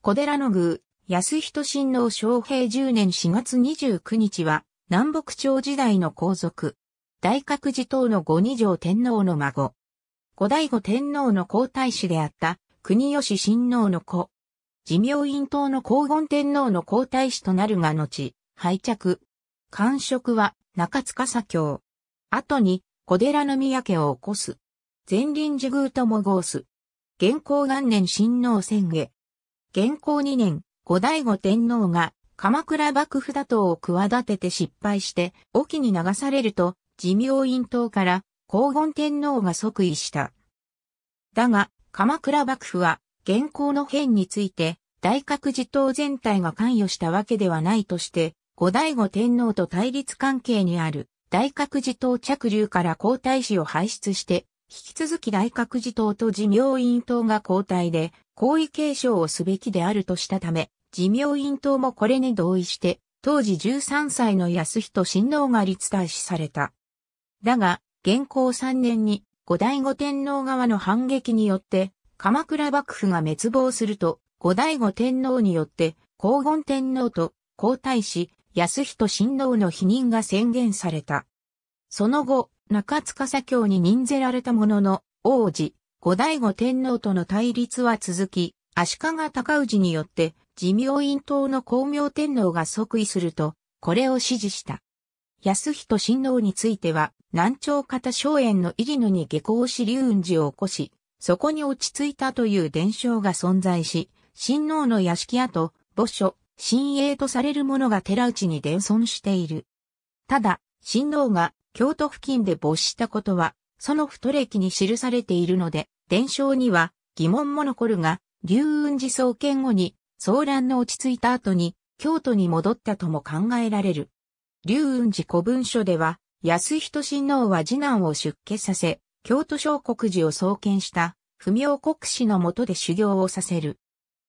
小寺の宮、安人親王昌平10年4月29日は、南北朝時代の皇族。大覚寺等の五二条天皇の孫。後醍醐天皇の皇太子であった、国吉親王の子。寺明院党の皇厳天皇の皇太子となるが後、拝着。官職は中塚左教。後に小寺の宮家を起こす。前臨寺宮とも号す。元光元年親王宣言。元寇2年、後醍醐天皇が鎌倉幕府打倒を企てて失敗して、沖に流されると、自明院党から黄金天皇が即位した。だが、鎌倉幕府は、元寇の変について、大覚寺党全体が関与したわけではないとして、後醍醐天皇と対立関係にある大覚寺党着流から皇太子を輩出して、引き続き大覚寺党と自明院党が交代で、皇位継承をすべきであるとしたため、自明院党もこれに同意して、当時13歳の安人親王が立大使された。だが、現行3年に後醍醐天皇側の反撃によって、鎌倉幕府が滅亡すると、後醍醐天皇によって、黄金天皇と皇太子、安人親王の否認が宣言された。その後、中塚左京に任ぜられたものの、王子、後醍醐天皇との対立は続き、足利尊氏によって自明院党の光明天皇が即位すると、これを支持した。安人親王については、南朝方荘園の入野に下校し龍雲寺を起こし、そこに落ち着いたという伝承が存在し、親王の屋敷跡、墓所、新鋭とされるものが寺内に伝存している。ただ、親王が京都付近で没したことは、その太歴に記されているので、伝承には疑問も残るが、龍雲寺創建後に、騒乱の落ち着いた後に、京都に戻ったとも考えられる。龍雲寺古文書では、安人親王は次男を出家させ、京都小国寺を創建した、不明国師の下で修行をさせる。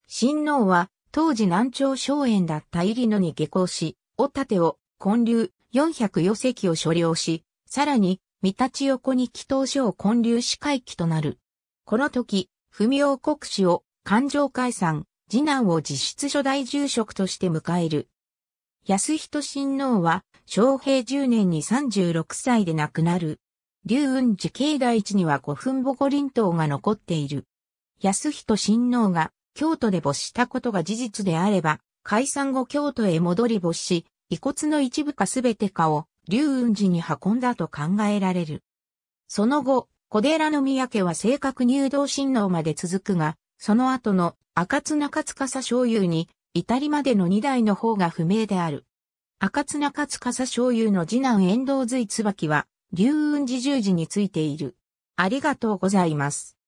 親王は、当時南朝荘園だった入野に下校し、御盾を、建立、400余席を所領し、さらに、三立横に祈祷所を建立し会期となる。この時、文王国史を環状解散、次男を実質初代住職として迎える。安人親王は、昭平10年に36歳で亡くなる。龍雲寺境内地には古墳母五輪塔が残っている。安人親王が京都で没したことが事実であれば、解散後京都へ戻り没し、遺骨の一部かすべてかを龍雲寺に運んだと考えられる。その後、小寺の宮家は正確入道親王まで続くが、その後の赤綱勝司醤油に至りまでの2代の方が不明である。赤綱勝司醤油の次男遠藤髄椿は、龍雲寺十字についている。ありがとうございます。